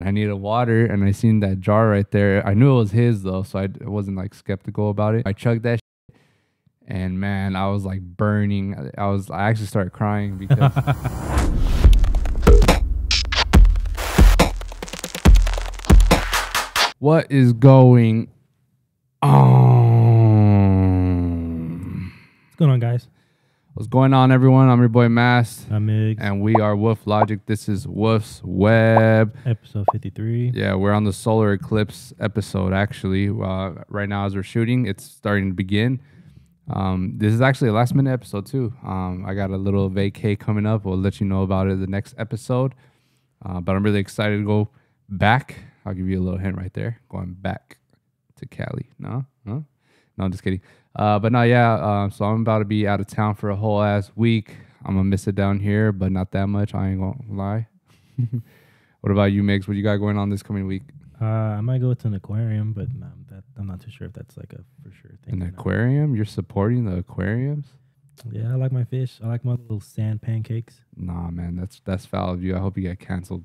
I needed water and I seen that jar right there. I knew it was his though, so I wasn't like skeptical about it. I chugged that shit, and man, I was like burning. I was I actually started crying because What is going on? What's going on, guys? What's going on, everyone? I'm your boy Mass. I'm Migs. And we are Wolf Logic. This is Wolf's Web. Episode 53. Yeah, we're on the solar eclipse episode, actually. Uh, right now, as we're shooting, it's starting to begin. Um, this is actually a last minute episode, too. Um, I got a little vacay coming up. We'll let you know about it the next episode. Uh, but I'm really excited to go back. I'll give you a little hint right there. Going back to Cali. No, no, no, I'm just kidding. Uh, but now, yeah. Um, so I'm about to be out of town for a whole ass week. I'm gonna miss it down here, but not that much. I ain't gonna lie. what about you, Migs? What you got going on this coming week? Uh, I might go to an aquarium, but no, that, I'm not too sure if that's like a for sure thing. An aquarium? You're supporting the aquariums? Yeah, I like my fish. I like my little sand pancakes. Nah, man, that's that's foul of you. I hope you get canceled.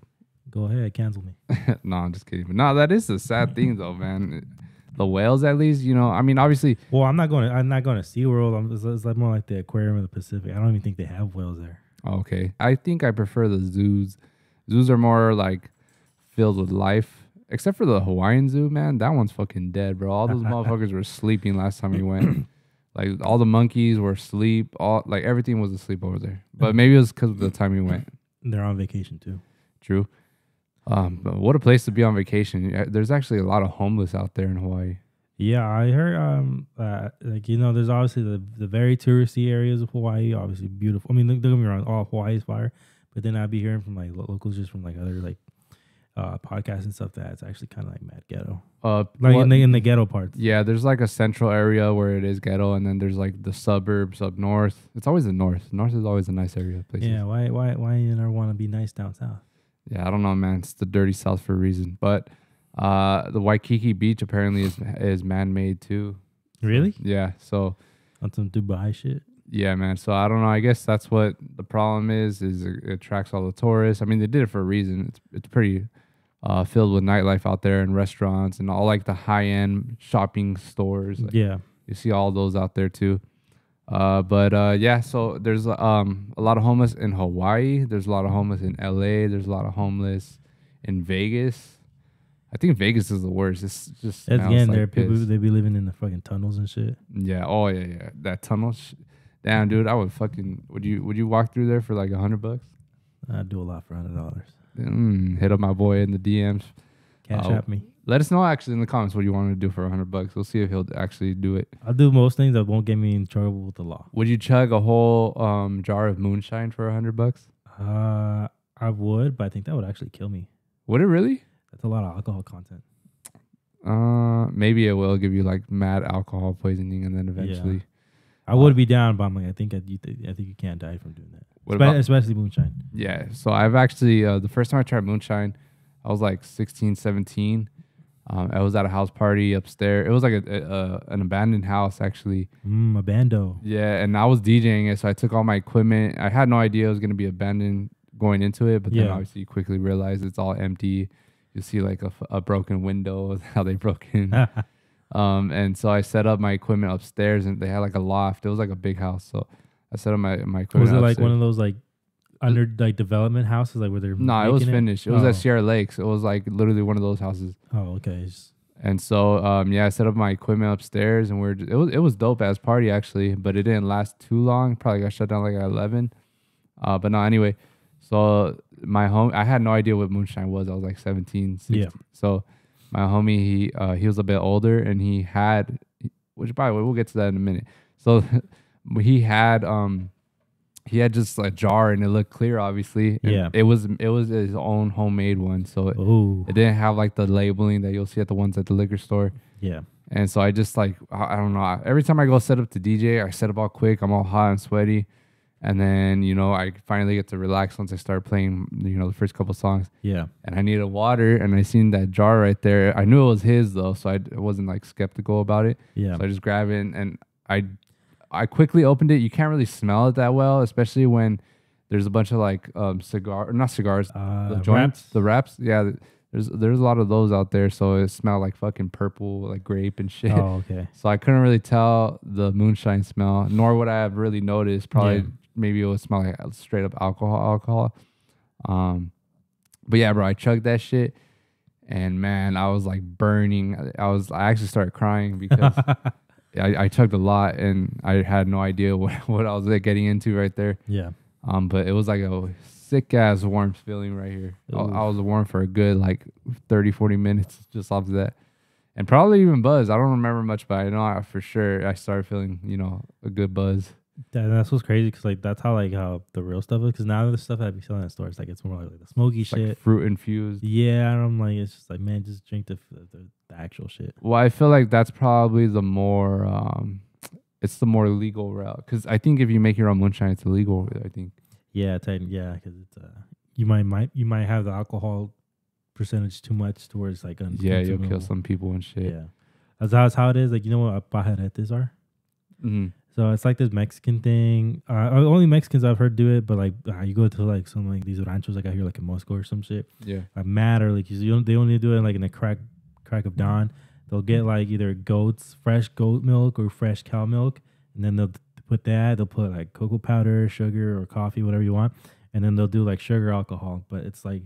Go ahead, cancel me. no, nah, I'm just kidding. But no, nah, that is a sad thing though, man the whales at least. You know, I mean, obviously. Well, I'm not going. To, I'm not going to SeaWorld. I'm, it's, it's like more like the aquarium of the Pacific. I don't even think they have whales there. Okay, I think I prefer the zoos. Zoos are more like filled with life. Except for the Hawaiian Zoo, man, that one's fucking dead, bro. All those motherfuckers were sleeping last time we went. Like all the monkeys were asleep. All like everything was asleep over there. But mm. maybe it was because of the time we went. They're on vacation too. True. Um, what a place to be on vacation. There's actually a lot of homeless out there in Hawaii. Yeah, I heard um uh, like you know, there's obviously the, the very touristy areas of Hawaii, obviously beautiful. I mean, don't, get me wrong, all Hawaii is fire, but then I'd be hearing from like locals just from like other like uh podcasts and stuff that it's actually kind of like mad ghetto. Uh, like what, in the in the ghetto parts. Yeah, there's like a central area where it is ghetto, and then there's like the suburbs up north. It's always the north. North is always a nice area. of Places. Yeah, why why why you never want to be nice down south? Yeah, I don't know, man. It's the dirty south for a reason. But uh, the Waikiki Beach apparently is is man made too. Really? Yeah. So on some Dubai shit. Yeah, man. So I don't know. I guess that's what the problem is. Is it attracts all the tourists. I mean, they did it for a reason. It's it's pretty uh, filled with nightlife out there and restaurants and all like the high end shopping stores. Like, yeah. You see all those out there too. Uh, but uh, yeah, so there's um, a lot of homeless in Hawaii. There's a lot of homeless in LA. There's a lot of homeless in Vegas. I think Vegas is the worst. It's just That's again, like there are people they be living in the fucking tunnels and shit. Yeah. Oh yeah, yeah. That tunnel. Sh- Damn, dude, I would fucking would you would you walk through there for like a hundred bucks? I'd do a lot for hundred dollars. Mm, hit up my boy in the DMs. Cash uh, app me. Let us know actually in the comments what you want to do for hundred bucks. We'll see if he'll actually do it. I'll do most things that won't get me in trouble with the law. Would you chug a whole um, jar of moonshine for hundred bucks? Uh, I would, but I think that would actually kill me. Would it really? That's a lot of alcohol content. Uh, maybe it will give you like mad alcohol poisoning, and then eventually. Yeah. I uh, would be down, but I'm like, I think I, I think you can't die from doing that, Spe- about, especially moonshine. Yeah. So I've actually uh, the first time I tried moonshine, I was like 16, 17. Um, I was at a house party upstairs. It was like a, a, a an abandoned house actually. Mm, abando. Yeah, and I was DJing it, so I took all my equipment. I had no idea it was gonna be abandoned going into it, but yeah. then obviously you quickly realize it's all empty. You see like a, a broken window, how they broke in. um, and so I set up my equipment upstairs, and they had like a loft. It was like a big house, so I set up my my equipment. Was it upstairs. like one of those like under like development houses, like where they're no, it was finished. It, was at oh. Sierra Lakes. It was like literally one of those houses. Oh, okay. And so, um, yeah, I set up my equipment upstairs, and we are it was it was dope ass party actually, but it didn't last too long. Probably got shut down like at eleven. Uh, but no, anyway, so my home, I had no idea what moonshine was. I was like 17, 16. Yeah. So my homie, he uh, he was a bit older, and he had, which by the way, we'll get to that in a minute. So he had um he had just a jar and it looked clear obviously and yeah it was it was his own homemade one so it, it didn't have like the labeling that you'll see at the ones at the liquor store yeah and so i just like i, don't know every time i go set up to dj i set up all quick i'm all hot and sweaty and then you know i finally get to relax once i start playing you know the first couple songs yeah and i needed water and i seen that jar right there i knew it was his though so i wasn't like skeptical about it yeah so i just grab it and, and I I quickly opened it. You can't really smell it that well, especially when there's a bunch of like um, cigar, not cigars, uh, the joints, wraps. the wraps. Yeah, there's there's a lot of those out there. So it smelled like fucking purple, like grape and shit. Oh, okay. So I couldn't really tell the moonshine smell, nor would I have really noticed. Probably yeah. maybe it would smell like straight up alcohol, alcohol. Um, but yeah, bro, I chugged that shit, and man, I was like burning. I was I actually started crying because. I, I chugged a lot and I had no idea what, what I was like, getting into right there. Yeah. Um, but it was like a sick ass warm feeling right here. I, I, was warm for a good like 30, 40 minutes just off of that. And probably even buzz. I don't remember much, but I know I, for sure I started feeling, you know, a good buzz. That, that's what's crazy because like that's how like how the real stuff is because now the stuff that I be selling at stores like it's more like, like the smoky it's shit, like fruit infused. Yeah, and I'm like it's just like man, just drink the, the, the actual shit. Well, I feel like that's probably the more um, it's the more legal route because I think if you make your own moonshine, it's illegal. I think. Yeah, Titan. yeah, because it's uh, you might might you might have the alcohol percentage too much towards like yeah, you'll kill some people and shit. Yeah, that's, that's how it is. Like you know what pajaretes are. Mm. So it's like this Mexican thing. Uh, uh, only Mexicans I've heard do it, but like uh, you go to like some like these ranchos like I here, like in Moscow or some shit. Yeah, like mad or like you don't, they only do it like in the crack crack of dawn. They'll get like either goats fresh goat milk or fresh cow milk, and then they'll put that. They'll put like cocoa powder, sugar, or coffee, whatever you want, and then they'll do like sugar alcohol. But it's like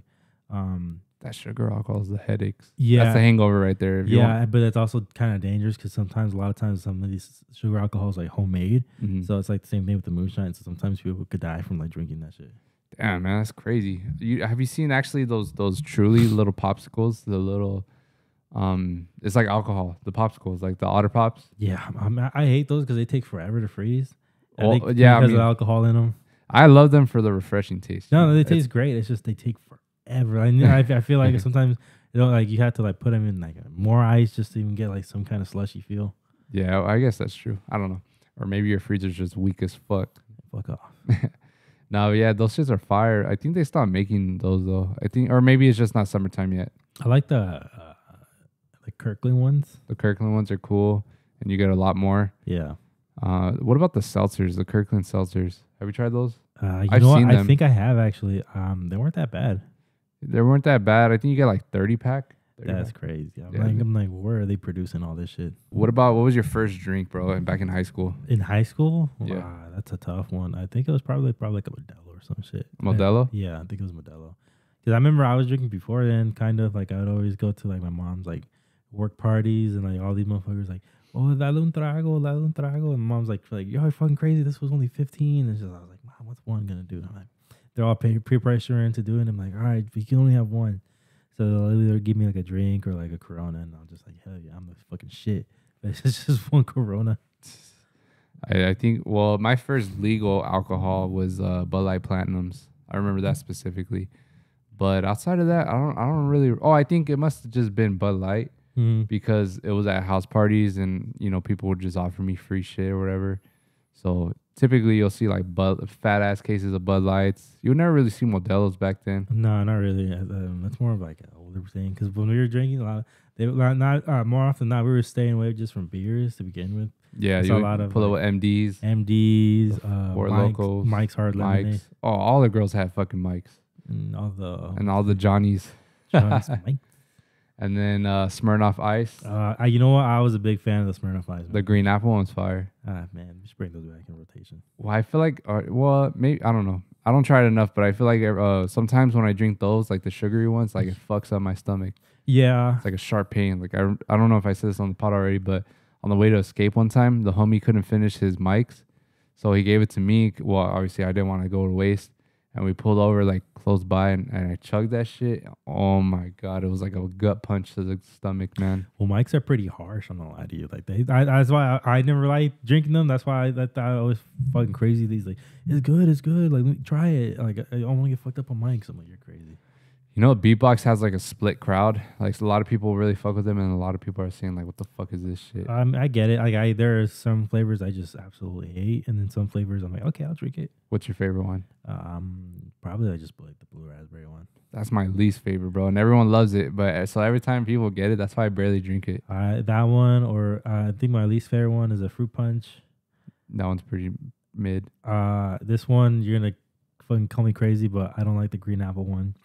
um that's sugar alcohol's the headaches. Yeah, that's the hangover right there. yeah, but it's also kind of dangerous because sometimes a lot of times some of these sugar alcohol is like homemade, mm-hmm. so it's like the same thing with the moonshine. So sometimes people could die from like drinking that shit. Damn man, that's crazy. You have you seen actually those those truly little popsicles, the little um it's like alcohol the popsicles like the otter pops yeah I'm, i hate those because they take forever to freeze well, yeah because I mean, of alcohol in them i love them for the refreshing taste no, they it's, taste great it's just they take ever. I, I, I feel like sometimes you know, like you have to like put them in like more ice just to even get like some kind of slushy feel. Yeah, I guess that's true. I don't know, or maybe your freezer's just weak as fuck. Fuck off. no, yeah, those shits are fire. I think they stopped making those though. I think, or maybe it's just not summertime yet. I like the uh, the Kirkland ones. The Kirkland ones are cool, and you get a lot more. Yeah. Uh, what about the seltzers? The Kirkland seltzers. Have you tried those? Uh, you I've know what? I think I have actually. Um, they weren't that bad. They weren't that bad. I think you got like 30 pack. 30 That's pack. crazy. I'm Yeah. like, I'm like, where are they producing all this shit? What about what was your first drink, bro? And back in high school, In high school? Yeah. Wow, that's a tough one. I think it was probably probably like a Modelo or some shit. I- Modelo? yeah, I think it was Modelo. Because I remember I was drinking before then, kind of like I would always go to like my mom's like work parties and like all these motherfuckers like, oh, dale un trago, dale un trago. And mom's like, like, you're fucking crazy. This was only 15. And I was like, mom, what's one gonna do? And I'm like, they're all pre-pressuring to do it. And I'm like, all right, we can only have one. So they'll either give me like a drink or like a Corona, and I'm just like, hell yeah, I'm the fucking shit. But it's just one Corona. I, I, think. Well, my first legal alcohol was uh, Bud Light Platinums. I remember that specifically. But outside of that, I don't. I don't really. Oh, I think it must have just been Bud Light mm-hmm. because it was at house parties, and you know people would just offer me free shit or whatever. So typically you'll see like but fat ass cases of Bud Lights. You'll never really see Modelo's back then. No, not really. Uh, um, that's more of like an older thing because when we were drinking a lot, they not uh, more often than not we were staying away just from beers to begin with. Yeah, you a lot of pull like, with MDs, MDs, uh, or Mike's, locals, Mike's hard lemonade. Mike's. Oh, all the girls had fucking Mike's. And all the and all the Johnnies. Johnny's Mike and then uh, Smirnoff Ice. Uh, I, you know what? I was a big fan of the Smirnoff Ice. Man. The green apple one's fire. Ah, man, just bring those back in rotation. Well, I feel like, uh, well, maybe I don't know. I don't try it enough, but I feel like uh, sometimes when I drink those, like the sugary ones, like it fucks up my stomach. Yeah, it's like a sharp pain. Like I, I don't know if I said this on the pod already, but on the way to escape one time, the homie couldn't finish his mics, so he gave it to me. Well, obviously I didn't want to go to waste and we pulled over like close by and, and I chugged that shit. Oh my god, it was like a gut punch to the stomach, man. Well, mics are pretty harsh. I'm not lie to you. Like they, I, that's why I, I never like drinking them. That's why I, that, I always fucking crazy. These like it's good, it's good. Like try it. Like I, I don't want to get fucked up on mics. I'm like you're crazy. You know, beatbox has like a split crowd. Like a lot of people really fuck with them, and a lot of people are saying like, "What the fuck is this shit?" Um, I get it. Like, I there are some flavors I just absolutely hate, and then some flavors I'm like, okay, I'll drink it. What's your favorite one? Um, probably I just like the blue raspberry one. That's my least favorite, bro, and everyone loves it. But uh, so every time people get it, that's why I barely drink it. Uh, that one, or uh, I think my least favorite one is a fruit punch. That one's pretty mid. Uh, this one you're gonna fucking call me crazy, but I don't like the green apple one.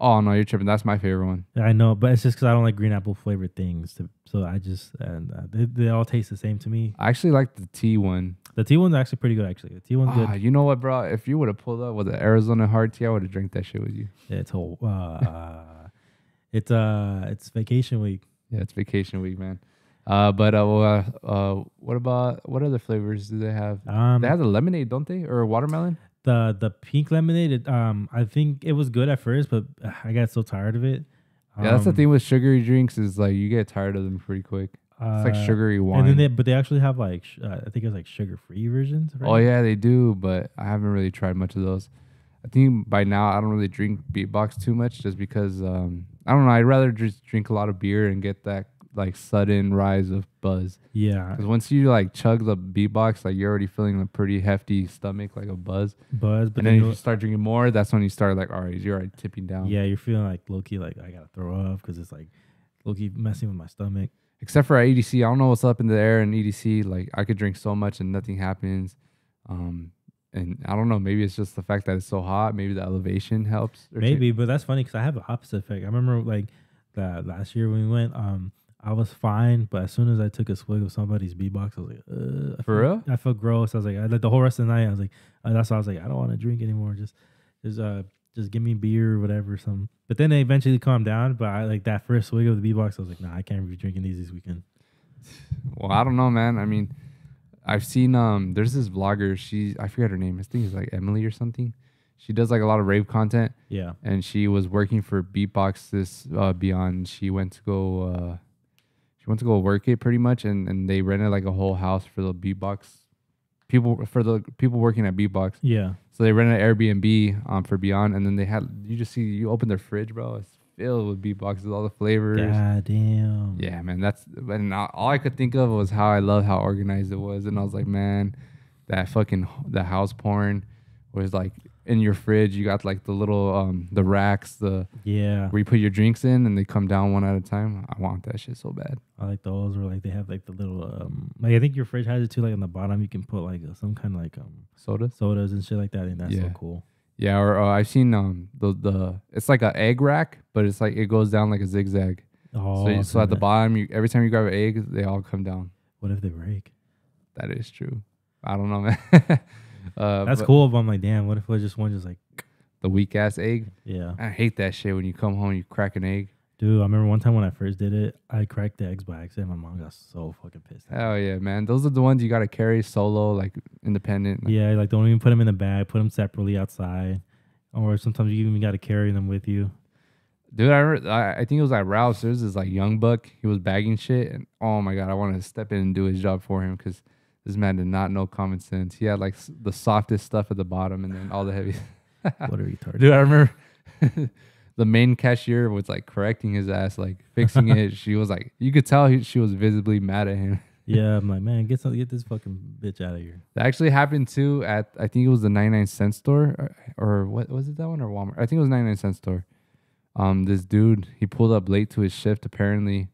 Oh no, you're tripping. That's my favorite one. I know, but it's just because I don't like green apple flavored things. To, so I just and uh, they, they, all taste the same to me. I actually like the tea one. The tea one's actually pretty good. Actually, the tea one's ah, good. You know what, bro? If you would have pulled up with the Arizona hard tea, I would have drank that shit with you. Yeah, it's whole. Uh, it's uh, it's vacation week. Yeah, it's vacation week, man. Uh, but uh, uh, uh, what about what other flavors do they have? Um, they have the lemonade, don't they, or watermelon? the the pink lemonade. It, um, I think it was good at first, but uh, I got so tired of it. Um, yeah, that's the um, thing with sugary drinks is like you get tired of them pretty quick. it's like uh, sugary wine. And then they, but they actually have like uh, I think it's like sugar free versions. Right? Oh yeah, they do, but I haven't really tried much of those. I think by now I don't really drink beatbox too much just because um, I don't know. I'd rather just drink a lot of beer and get that like sudden rise of buzz. Yeah. Because once you like chug the beatbox, like you're already feeling a pretty hefty stomach, like a buzz. Buzz, but and then, then you start drinking more. That's when you start like, all right, you're already tipping down. Yeah, you're feeling like Loki, like I gotta throw up because it's like Loki messing with my stomach. Except for at EDC, I don't know what's up in the air in EDC. Like I could drink so much and nothing happens. Um, and I don't know. Maybe it's just the fact that it's so hot. Maybe the elevation helps. Maybe, t- but that's funny because I have the opposite effect. I remember like that last year when we went. Um, I was fine, but as soon as I took a swig of somebody's beatbox, I was like, Ugh. I for real? I felt gross. I was like, I, like the whole rest of the night, I was like, uh, that's why I was like, I don't want to drink anymore. Just, just, uh, just give me beer or whatever, some. But then they eventually calmed down. But I like that first swig of the beatbox. I was like, nah, I can't be drinking these this weekend. Well, I don't know, man. I mean, I've seen um, there's this vlogger. She, I forget her name. I think it's like Emily or something. She does like a lot of rave content. Yeah. And she was working for Beatbox this uh, Beyond. She went to go. Uh, she went to go work it pretty much, and, and they rented like a whole house for the beatbox people for the people working at beatbox. Yeah. So they rented an Airbnb um for Beyond, and then they had you just see you open their fridge, bro. It's filled with beatboxes, all the flavors. God damn. Yeah, man. That's and all I could think of was how I love how organized it was, and I was like, man, that fucking the house porn was like in your fridge, you got like the little um the racks, the yeah, where you put your drinks in and they come down one at a time. I want that shit so bad. I like those where like they have like the little um like I think your fridge has it too. Like on the bottom, you can put like some kind of like um soda sodas and shit like that. I think that's yeah. so cool. Yeah, or uh, I've seen um the the it's like an egg rack, but it's like it goes down like a zigzag. Oh, so, so at the bottom, you, every time you grab an egg, they all come down. What if they break? That is true. I don't know, man. Uh, That's but cool. But I'm like, damn, what if I just one just like the weak ass egg? Yeah. I hate that shit when you come home, you crack an egg. Dude, I remember one time when I first did it, I cracked the eggs by accident. My mom got so fucking pissed. Hell yeah, man. Those are the ones you gotta carry solo, like independent. yeah, like don't even put them in the bag, put them separately outside. Or sometimes you even gotta carry them with you. Dude, I, I, think it was like Ralph's. There's this like young buck. He was bagging shit, and oh my god, I wanted to step in and do his job for him because this man did not know common sense. He had like s- the softest stuff at the bottom and then all the heavy. What a retard. Dude, I remember the main cashier was like correcting his ass, like fixing it. She was like, you could tell he, she was visibly mad at him. Yeah, I'm like, man, get some, get this fucking bitch out of here. That actually happened too at I think it was the 99 cent store or, or what was it that one or Walmart? I think it was 99 cent store. Um this dude, he pulled up late to his shift apparently.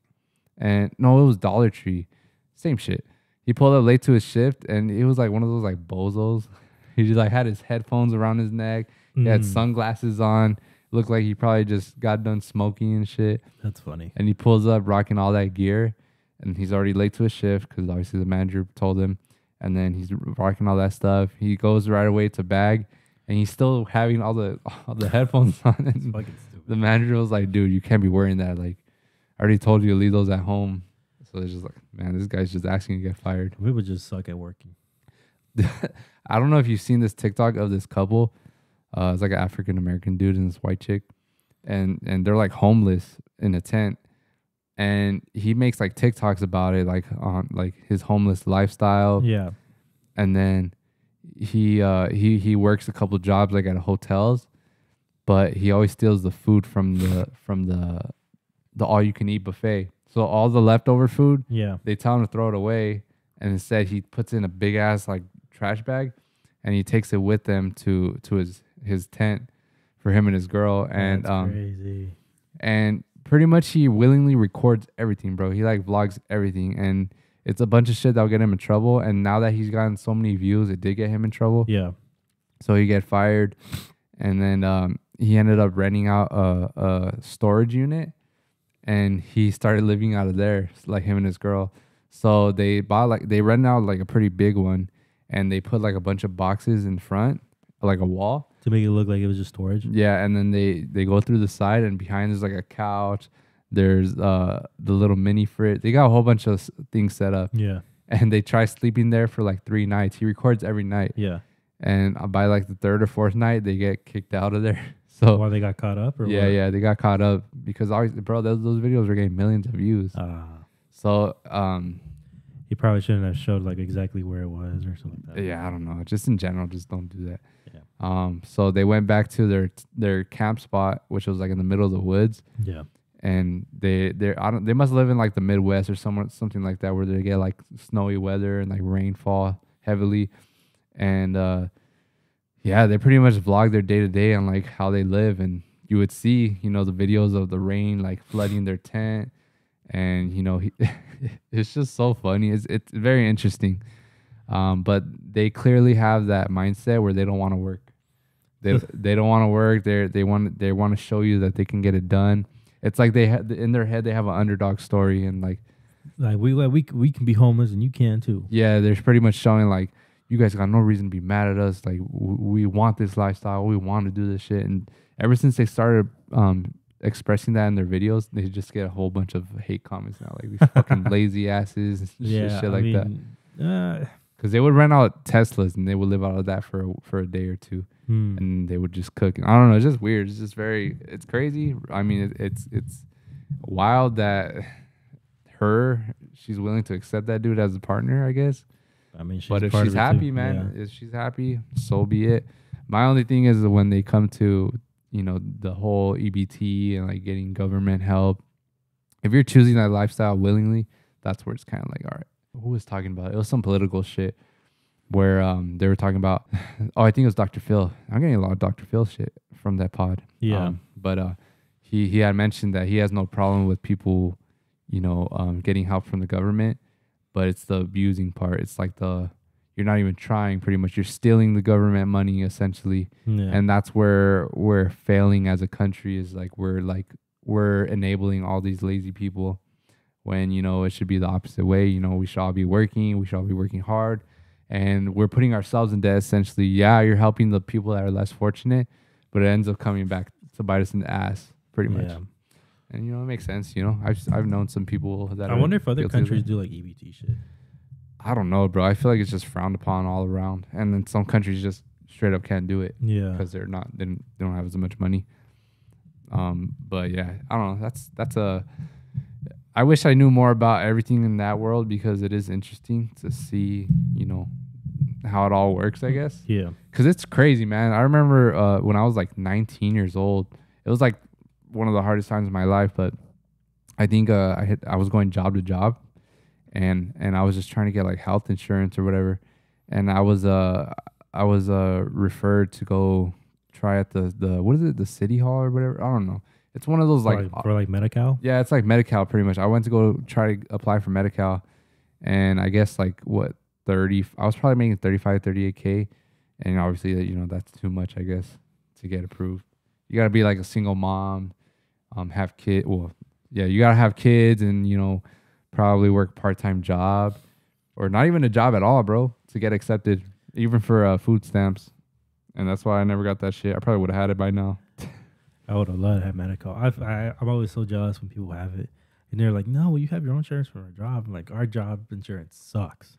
And no, it was Dollar Tree. Same shit he pulled up late to his shift and he was like one of those like bozos. He just like had his headphones around his neck. He had mm. sunglasses on. Looked like he probably just got done smoking and shit. That's funny. And he pulls up rocking all that gear and he's already late to his shift because obviously the manager told him. And then he's rocking all that stuff. He goes right away to bag and he's still having all the all the headphones on. And Fucking stupid. the manager was like, dude, you can't be wearing that. Like, I already told you to leave those at home. So it's just like, man, this guy's just asking to get fired. We would just suck at working. I don't know if you've seen this TikTok of this couple. Uh, it's like an African American dude and this white chick, and and they're like homeless in a tent, and he makes like TikToks about it, like on like his homeless lifestyle. Yeah, and then he uh, he he works a couple jobs like at hotels, but he always steals the food from the from the the all you can eat buffet. So all the leftover food, yeah, they tell him to throw it away, and instead he puts in a big ass like trash bag, and he takes it with him to to his his tent for him and his girl, and That's um, crazy. and pretty much he willingly records everything, bro. He like vlogs everything, and it's a bunch of shit that'll get him in trouble. And now that he's gotten so many views, it did get him in trouble. Yeah. So he get fired, and then um, he ended up renting out a, a storage unit and he started living out of there, like him and his girl. So they bought like they rent out like a pretty big one, and they put like a bunch of boxes in front, like a wall to make it look like it was just storage. Yeah, and then they they go through the side, and behind there's like a couch. There's uh the little mini fridge. They got a whole bunch of things set up. Yeah, and they try sleeping there for like three nights. He records every night. Yeah, and uh, by like the third or fourth night, they get kicked out of there. So why they got caught up? yeah, what? yeah, they got caught up because obviously, bro, those, those videos were getting millions of views. Uh, so um, he probably shouldn't have showed like exactly where it was or something. Like yeah, I don't know. Just in general, just don't do that. Yeah. Um. So they went back to their their camp spot, which was like in the middle of the woods. Yeah. And they they I don't they must live in like the Midwest or somewhere something like that where they get like snowy weather and like rainfall heavily, and uh yeah, they pretty much vlog their day to day on like how they live, and you would see, you know, the videos of the rain like flooding their tent, and you know, he, it's just so funny. It's it's very interesting, um, but they clearly have that mindset where they don't want to work. They they don't want to work. They they want they want to show you that they can get it done. It's like they had in their head they have an underdog story and like like we we we can be homeless and you can too. Yeah, they're pretty much showing like you guys got no reason to be mad at us. Like w- we want this lifestyle, we want to do this shit. And ever since they started um, expressing that in their videos, they just get a whole bunch of hate comments now, like these fucking lazy asses, and yeah, shit, like mean, that. Because uh, they would rent out Teslas and they would live out of that for a, for a day or two, hmm. and they would just cook. I don't know, it's just weird. It's just very, it's crazy. I mean, it, it's it's wild that her she's willing to accept that dude as a partner. I guess I mean, but if she's happy, man, yeah. if she's happy, so be it. My only thing is when they come to you know the whole EBT and like getting government help. If you're choosing that lifestyle willingly, that's where it's kind of like, all right, who was talking about it? it was some political shit where um, they were talking about. oh, I think it was Dr. Phil. I'm getting a lot of Dr. Phil shit from that pod. Yeah, um, but uh, he he had mentioned that he has no problem with people, you know, um, getting help from the government but it's the abusing part. It's like the you're not even trying pretty much. You're stealing the government money essentially. Yeah. And that's where we're failing as a country is like we're like we're enabling all these lazy people when you know it should be the opposite way. You know, we should all be working, we should all be working hard. And we're putting ourselves in debt essentially. Yeah, you're helping the people that are less fortunate, but it ends up coming back to bite us in the ass, pretty much and you know it makes sense. You know, I've I've known some people that I wonder if other countries do like EBT shit. I don't know, bro. I feel like it's just frowned upon all around, and then some countries just straight up can't do it. Yeah, because they're not they don't, they don't have as much money. Um, but yeah, I don't know. That's that's a. I wish I knew more about everything in that world because it is interesting to see, you know, how it all works. I guess. Yeah. Because it's crazy, man. I remember uh, when I was like 19 years old, it was like one of the hardest times of my life. But I think uh, I I was going job to job, and and I was just trying to get like health insurance or whatever, and I was uh I was uh referred to go try at the the what is it the city hall or whatever I don't know. It's one of those like, like for like Yeah, it's like MediCal pretty much. I went to go try to apply for MediCal, and I guess like what 30 I was probably making 35 38k and obviously you know that's too much I guess to get approved. You got to be like a single mom um, have kid. Well, yeah, you gotta have kids and you know probably work part time job or not even a job at all, bro, to get accepted, even for uh, food stamps. And that's why I never got that shit. I probably would have had it by now. I would have loved to have medical. I've, I, am always so jealous when people have it, and they're like, "No, well, you have your own insurance for our job." I'm like, "Our job insurance sucks."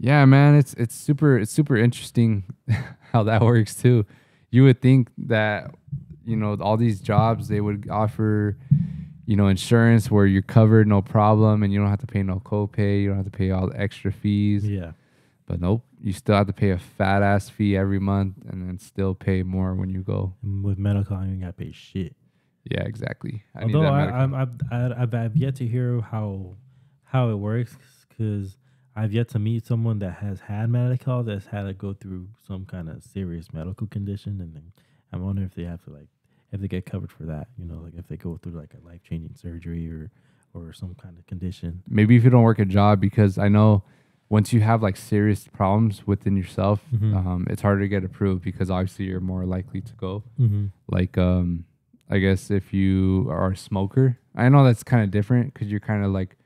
Yeah, man, it's it's super it's super interesting how that works too. You would think that you know all these jobs they would offer you know insurance where you're covered no problem and you don't have to pay no copay you don't have to pay all the extra fees yeah but nope you still have to pay a fat ass fee every month and then still pay more when you go with medical i ain't gotta pay shit yeah exactly I although I, i I've, I've, I've yet to hear how how it works because I've yet to meet someone that has had medical that's had to go through some kind of serious medical condition, and then I wondering if they have to like if they get covered for that. You know, like if they go through like a life changing surgery or or some kind of condition. Maybe if you don't work a job, because I know once you have like serious problems within yourself, mm-hmm. um, it's harder to get approved because obviously you're more likely to go. Mm-hmm. Like, um, I guess if you are a smoker, I know that's kind of different because you're kind of like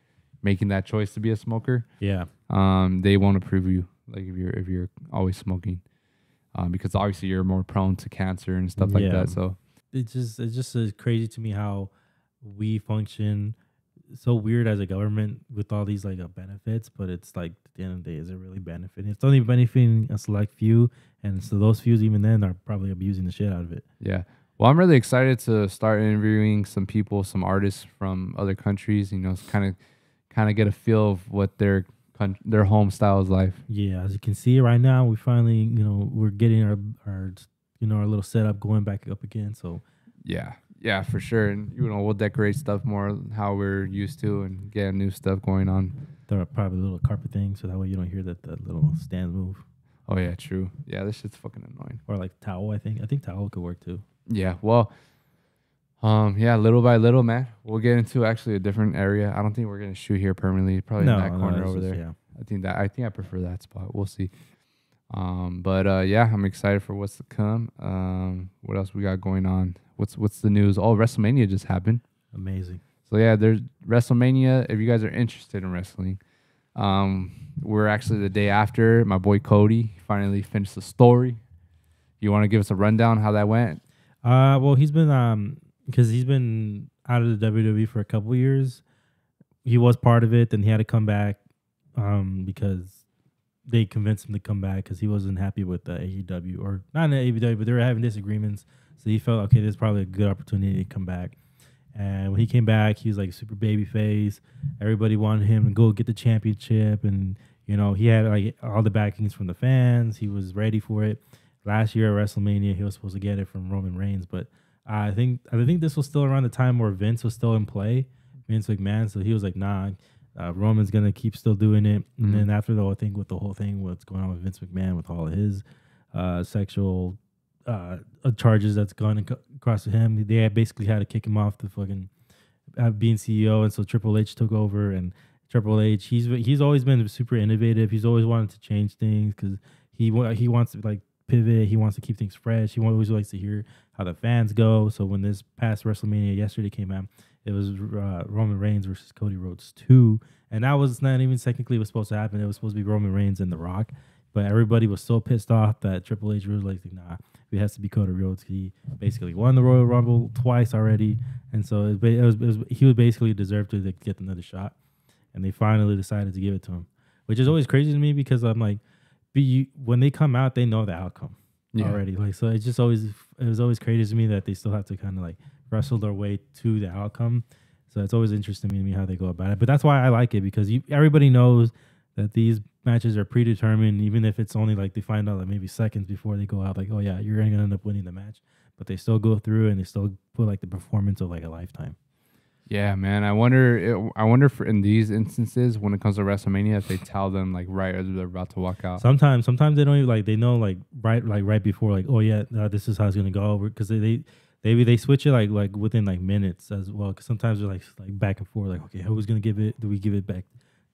making that choice to be a smoker. Yeah. Um, they won't approve you like if you're if you're always smoking, um, because obviously you're more prone to cancer and stuff like yeah. that. So it just it just is crazy to me how we function so weird as a government with all these like uh, benefits, but it's like at the end of the day, is it really benefiting? It's only benefiting a select few, and so those few even then are probably abusing the shit out of it. Yeah. Well, I'm really excited to start interviewing some people, some artists from other countries. You know, kind of, kind of get a feel of what their their home style is like. Yeah, as you can see right now, we finally, you know, we're getting our our you know, our little setup going back up again. So yeah, yeah, for sure. And you know, we'll decorate stuff more how we're used to and get new stuff going on. There are probably little carpet things, so that way you don't hear that that little stand move. Oh yeah, true. Yeah, this shit's fucking annoying. Or like towel, I think. I think towel could work too. Yeah. Well. Um, yeah, little by little, man. We'll get into actually a different area. I don't think we're gonna shoot here permanently. Probably no, in that no, corner over just, there. Yeah. I think that I think I prefer that spot. We'll see. Um, but uh, yeah, I'm excited for what's to come. Um, what else we got going on? What's what's the news? Oh, WrestleMania just happened. Amazing. So yeah, there's WrestleMania. If you guys are interested in wrestling, um, we're actually the day after. My boy Cody finally finished the story. You want to give us a rundown how that went? Uh, well, he's been um, because he's been out of the WWE for a couple years. He was part of it, then he had to come back um because they convinced him to come back because he wasn't happy with the AEW or not in the AEW, but they were having disagreements. So he felt okay, this is probably a good opportunity to come back. And when he came back, he was like super baby face. Everybody wanted him to go get the championship, and you know he had like all the backings from the fans. He was ready for it. Last year at WrestleMania, he was supposed to get it from Roman Reigns, but I think I think this was still around the time where Vince was still in play, Vince McMahon. So he was like, "Nah, uh, Roman's gonna keep still doing it, and mm-hmm. then after the whole thing with the whole thing, what's going on with Vince McMahon with all his uh, sexual uh, uh charges that's gone across to him, they basically had to kick him off the fucking uh, being CEO, and so Triple H took over, and Triple H he's he's always been super innovative. He's always wanted to change things because he he wants to like pivot. He wants to keep things fresh. He always likes to hear how the fans go. So when this past WrestleMania yesterday came out, it was uh, Roman Reigns versus Cody Rhodes two, and that was not even technically was supposed to happen. It was supposed to be Roman Reigns and The Rock, but everybody was so pissed off that Triple H was like, "Nah, it has to be Cody Rhodes." He basically won the Royal Rumble twice already, and so it, it, was, it was, he was basically deserved to like, get another shot, and they finally decided to give it to him, which is always crazy to me because I'm like, when they come out, they know the outcome yeah. already. Like so, it's just always it was always crazy to me that they still have to kind of like wrestle their way to the outcome. So it's always interesting to me how they go about it. But that's why I like it because you, everybody knows that these matches are predetermined, even if it's only like they find out like maybe seconds before they go out, like, oh yeah, you're gonna end up winning the match. But they still go through and they still put like the performance of like a lifetime. Yeah, man. I wonder. I wonder if in these instances when it comes to WrestleMania, if they tell them like right as they're about to walk out. Sometimes, sometimes they don't even like they know like right like right before like oh yeah uh, this is how it's gonna go because they, they Maybe they switch it like like within like minutes as well. Because sometimes they're like like back and forth. Like, okay, who's gonna give it? Do we give it back?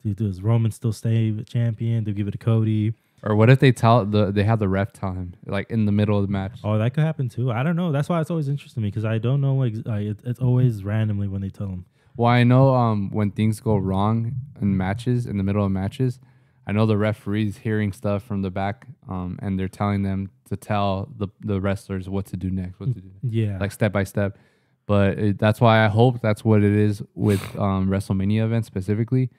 Do, does Roman still stay champion? Do we give it to Cody? Or what if they tell the they have the ref time like in the middle of the match? Oh, that could happen too. I don't know. That's why it's always interesting to me because I don't know. Like, like it, it's always randomly when they tell them. Well, I know um, when things go wrong in matches in the middle of matches, I know the referees hearing stuff from the back um, and they're telling them to tell the the wrestlers what to do next, what to do, next. yeah, like step by step. But it, that's why I hope that's what it is with um, WrestleMania events specifically,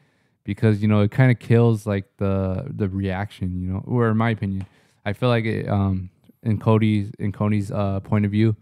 because you know it kind of kills like the the reaction, you know, or in my opinion, I feel like it, um, in Cody's in Cody's uh, point of view,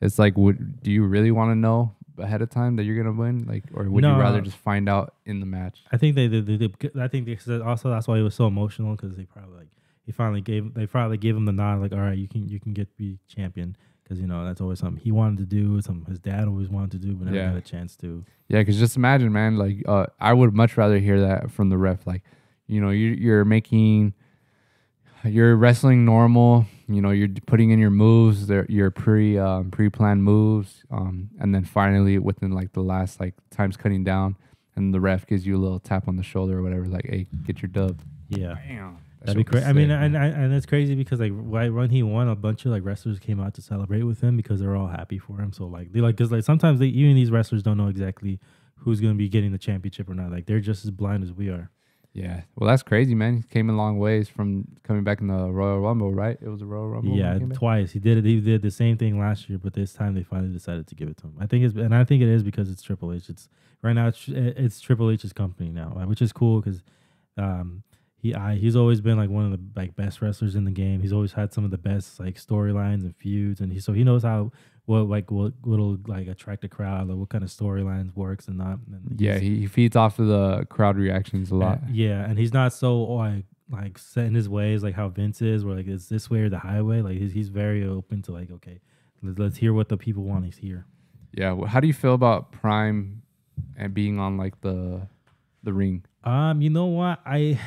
it's like, would do you really want to know ahead of time that you're gonna win, like, or would no, you rather just find out in the match? I think they, they, they, they I think they, also that's why it was so emotional because they probably like he finally gave they finally gave him the nod like all right you can you can get be champion because you know that's always something he wanted to do something his dad always wanted to do but never yeah. had a chance to yeah because just imagine man like uh, i would much rather hear that from the ref like you know you, you're making you're wrestling normal you know you're putting in your moves your pre um, pre-planned moves um, and then finally within like the last like times cutting down and the ref gives you a little tap on the shoulder or whatever like hey get your dub yeah That'd be crazy. I mean, and, and that's crazy because like when he won, a bunch of like wrestlers came out to celebrate with him because they're all happy for him. So like they like because like sometimes they even these wrestlers don't know exactly who's gonna be getting the championship or not. Like they're just as blind as we are. Yeah, well, that's crazy, man. He came a long ways from coming back in the Royal Rumble, right? It was a Royal Rumble. Yeah, he twice he did it. He did the same thing last year, but this time they finally decided to give it to him. I think it's and I think it is because it's Triple H. It's right now it's, it's Triple H's company now, uh, which is cool because um, he I, he's always been like one of the like best wrestlers in the game. He's always had some of the best like storylines and feuds, and he so he knows how what like what will like attract the crowd, like what kind of storylines works and not. And yeah, he, he feeds off of the crowd reactions a lot. And, uh, yeah, and he's not so like oh, like set in his ways like how Vince is, where like it's this way or the highway. Like he's he's very open to like okay, let's, let's hear what the people want to hear. Yeah, how do you feel about Prime and being on like the the ring? Um, you know what I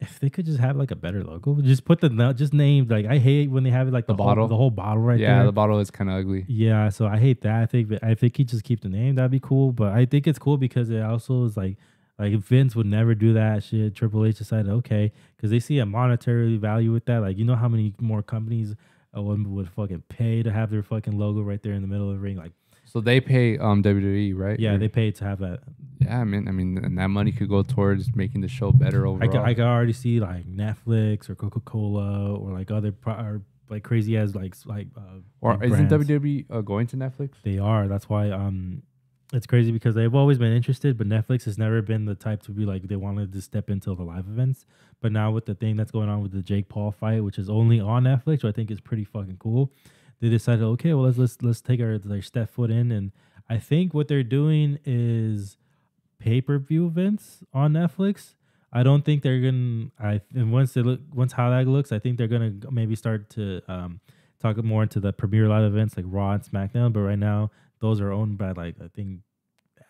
if they could just have like a better logo, just put the just name like I hate when they have it like the, the bottle, whole, the whole bottle right yeah, there. Yeah, the bottle is kind of ugly. Yeah, so I hate that. I think I think he just keep the name. That'd be cool. But I think it's cool because it also is like like Vince would never do that shit. Triple H decided okay because they see a monetary value with that. Like you know how many more companies uh, would fucking pay to have their fucking logo right there in the middle of the ring. Like so they pay um, WWE, right? Yeah, Or- they pay to have that. yeah, I mean, I mean, and that money could go towards making the show better I overall. I could already see like Netflix or Coca Cola or like other pro- or like crazy as like like. Uh, or isn't brands. WWE uh, going to Netflix? They are. That's why um, it's crazy because they've always been interested, but Netflix has never been the type to be like they wanted to step into the live events. But now with the thing that's going on with the Jake Paul fight, which is only on Netflix, which I think is pretty fucking cool they decided, okay, well let's let's let's take our like step foot in, and I think what they're doing is pay per view events on Netflix. I don't think they're gonna. I and once they look once how that looks, I think they're gonna maybe start to um, talk more into the premiere live events like Raw and SmackDown. But right now, those are owned by like I think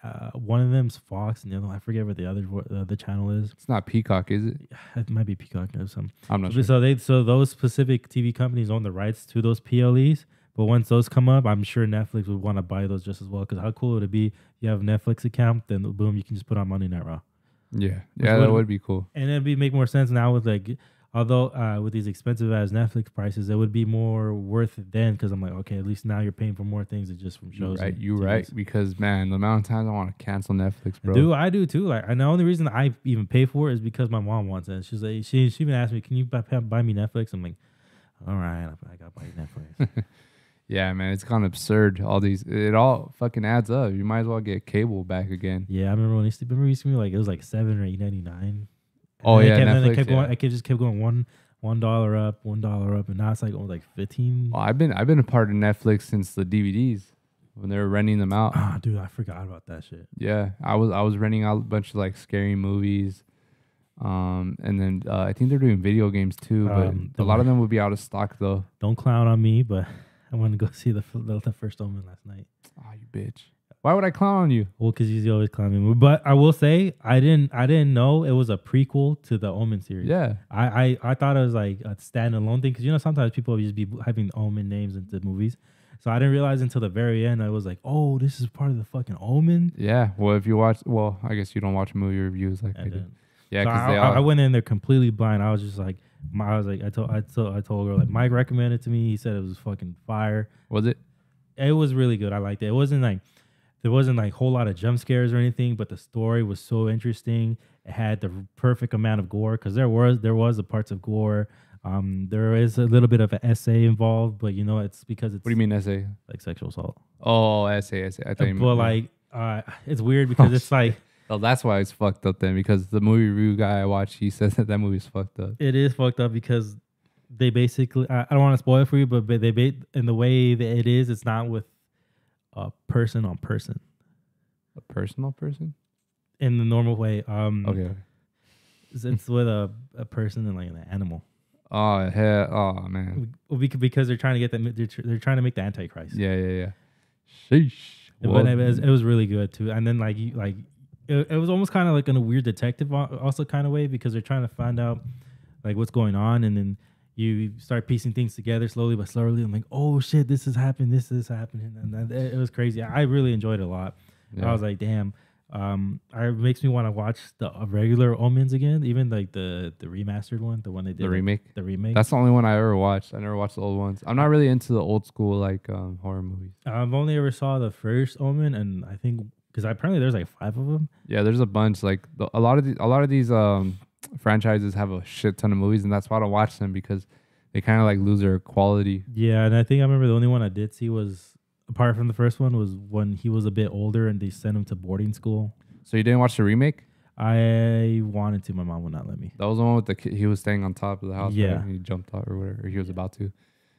uh, one of them's Fox, and the other I forget what the other uh, the channel is. It's not Peacock, is it? It might be Peacock or something. I'm not sure. So they so those specific TV companies own the rights to those PLEs. But once those come up, I'm sure Netflix would want to buy those just as well. Because how cool would it be? You have a Netflix account, then boom, you can just put on Monday Night Raw. Yeah, yeah, that would be cool. And it'd be make more sense now with like Although uh, with these expensive as Netflix prices, it would be more worth it then because I'm like, okay, at least now you're paying for more things than just from shows. You right, you right. Because man, the amount of times I want to cancel Netflix, bro. Do I do too. Like, and the only reason I even pay for it is because my mom wants it. She's like, she she even asked me, can you buy, buy me Netflix? I'm like, all right, I got buy Netflix. Yeah, man, it's kind of absurd. All these, it all fucking adds up. You might as well get cable back again. Yeah, I remember when they used to, remember used to be like it was like seven or eight ninety nine oh yeah, kept, Netflix, they kept going. Yeah. I just kept going one one dollar up, one dollar up, and now it's like oh like fifteen. Oh, I've been I've been a part of Netflix since the DVDs when they were renting them out. Ah, dude, I forgot about that shit. Yeah, I was I was renting out a bunch of like scary movies. Um, and then uh, I think they're doing video games too, but um, a lot of them would be out of stock though. Don't clown on me, but I went to go see the the first Omen last night. Oh, you bitch! Why would I clown on you? Well, because you always clowning. me. But I will say, I didn't, I didn't know it was a prequel to the Omen series. Yeah, I, I, I thought it was like a standalone thing because you know sometimes people just be having Omen names in the movies. So I didn't realize until the very end. I was like, "Oh, this is part of the fucking Omen." Yeah. Well, if you watch, well, I guess you don't watch movie reviews like I, do. Yeah, because so I, all, I went in there completely blind. I was just like, my, I was like, I told, I told, I told her like Mike recommended to me. He said it was fucking fire. Was it? It was really good. I liked it. It wasn't like there wasn't like a whole lot of jump scares or anything, but the story was so interesting. It had the perfect amount of gore because there was there was the parts of gore. Um, there is a little bit of an essay involved, but you know it's because it's. What do you mean essay? Like sexual assault. Oh, essay, essay. I think. Uh, but like, uh, it's weird oh, because it's like. Oh, that's why it's fucked up then, because the movie review guy I watched, he says that that movie's fucked up. It is fucked up because they basically. I, I don't want to spoil it for you, but, they in the way that it is, it's not with a person on person a personal person in the normal way. Um, okay. It's, with a, a person and like an animal. Oh hell! Oh man. because they're trying to get that they're, they're trying to make the antichrist. Yeah, yeah, yeah. Sheesh. But it was, it was really good too. And then like you like it, it was almost kind of like in a weird detective uh, also kind of way because they're trying to find out like what's going on and then you start piecing things together slowly but slowly. I'm like, oh shit, this has happened, this is happening, and that, it was crazy. I really enjoyed it a lot. Yeah. I was like, damn, um, it makes me want to watch the uh, regular Omens again, even like the the remastered one, the one they did, the remake, the remake. That's the only one I ever watched. I never watched the old ones. I'm not really into the old school like um, horror movies. I've only ever saw the first Omen, and I think because apparently there's like five of them. Yeah, there's a bunch. Like the, a lot of the, a lot of these um franchises have a shit ton of movies, and that's why I don't watch them because they kind of like lose their quality. Yeah, and I think I remember the only one I did see was apart from the first one was when he was a bit older and they sent him to boarding school. So you didn't watch the remake? I wanted to. My mom would not let me. That was the one with the kid. He was staying on top of the house. Yeah, right? he jumped out or whatever. he was about to.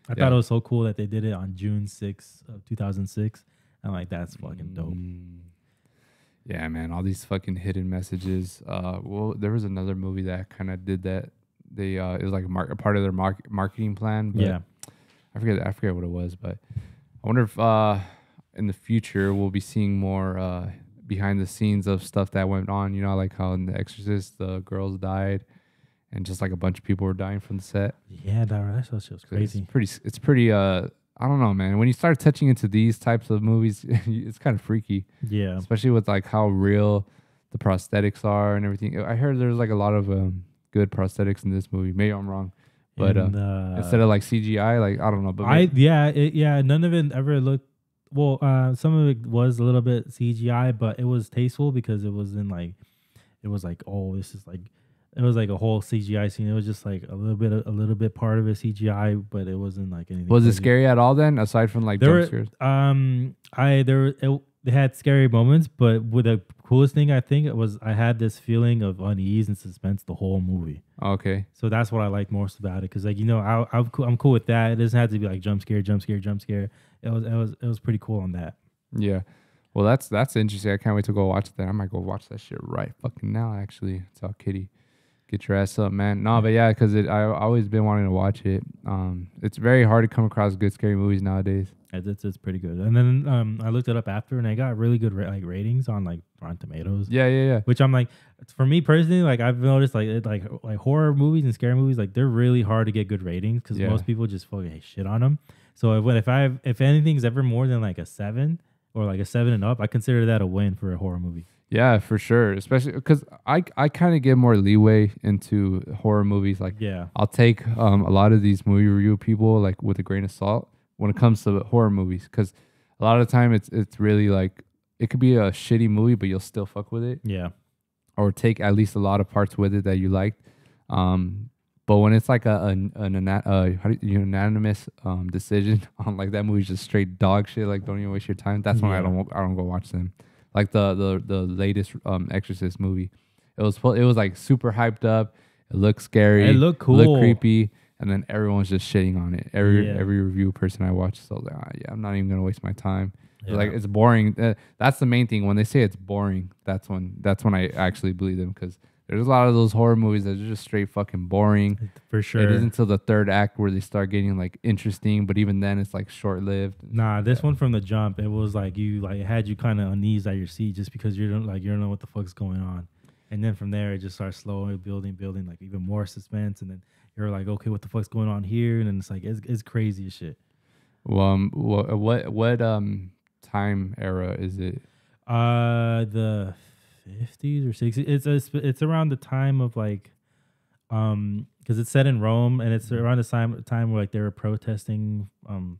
I yeah. thought it was so cool that they did it on June 6th of 2006. and like, that's fucking dope. Mm, yeah, man, all these fucking hidden messages. Uh, well, there was another movie that kind of did that. They uh, it was like a, mar- a part of their mar- marketing plan. yeah, I forget. I forget what it was, but I wonder if uh, in the future we'll be seeing more uh, behind the scenes of stuff that went on. You know, like how in The Exorcist the girls died, and just like a bunch of people were dying from the set. Yeah, that, that was just crazy. It's pretty. It's pretty uh, I don't know, man. When you start touching into these types of movies, it's kind of freaky. Yeah. Especially with like how real the prosthetics are and everything. I heard there's like a lot of um, good prosthetics in this movie. Maybe I'm wrong, but in, uh, uh, instead of like CGI, like I don't know. But I yeah it, yeah none of it ever looked well. Uh, some of it was a little bit CGI, but it was tasteful because it was in like it was like oh this is like it was like a whole CGI scene. It was just like a little bit, a little bit part of a CGI, but it wasn't like anything. Was crazy. it scary at all then? Aside from like there jump were, Um, I there it, they had scary moments, but with the coolest thing I think it was I had this feeling of unease and suspense the whole movie. Okay. So that's what I like most about it because like you know I I'm cool, I'm cool with that. It doesn't have to be like jump scare, jump scare, jump scare. It was it was it was pretty cool on that. Yeah. Well, that's that's interesting. I can't wait to go watch that. I might go watch that shit right fucking now. Actually, tell Kitty. Get your ass up, man. No, but yeah, because I always been wanting to watch it. Um, it's very hard to come across good scary movies nowadays. It's, it's, pretty good. And then um, I looked it up after, and I got really good ra- like ratings on like Rotten Tomatoes. Yeah, yeah, yeah. Which I'm like, for me personally, like I've noticed like it, like like horror movies and scary movies, like they're really hard to get good ratings because yeah. most people just fucking shit on them. So if if I if anything's ever more than like a seven or like a seven and up, I consider that a win for a horror movie. Yeah, for sure. Especially because I I kind of get more leeway into horror movies. Like, yeah, I'll take um, a lot of these movie review people like with a grain of salt when it comes to horror movies because a lot of the time it's it's really like it could be a shitty movie but you'll still fuck with it. Yeah, or take at least a lot of parts with it that you liked. Um, but when it's like a an, an unanimous um, decision on like that movie's just straight dog shit, like don't even waste your time. That's yeah. when I don't I don't go watch them like the the the latest um, Exorcist movie. It was it was like super hyped up. It looked scary. It looked cool. looked creepy. And then everyone's just shitting on it. Every yeah. every review person I watched, so I was like, ah, yeah, I'm not even gonna waste my time. Yeah. Like it's boring. Uh, that's the main thing. When they say it's boring, that's when that's when I actually believe them because there's a lot of those horror movies that are just straight fucking boring. For sure. It isn't until the third act where they start getting like interesting, but even then it's like short lived. Nah, this yeah. one from the jump, it was like you like had you kind of unease at your seat just because you don't like you don't know what the fuck's going on, and then from there it just starts slowly building, building like even more suspense, and then you're like, okay, what the fuck's going on here? And then it's like it's it's crazy as shit. Well, um, what what what um time era is it? Uh, the 50s or 60s. It's a, it's around the time of like um because it's set in Rome and it's mm-hmm. around the time time where like they were protesting um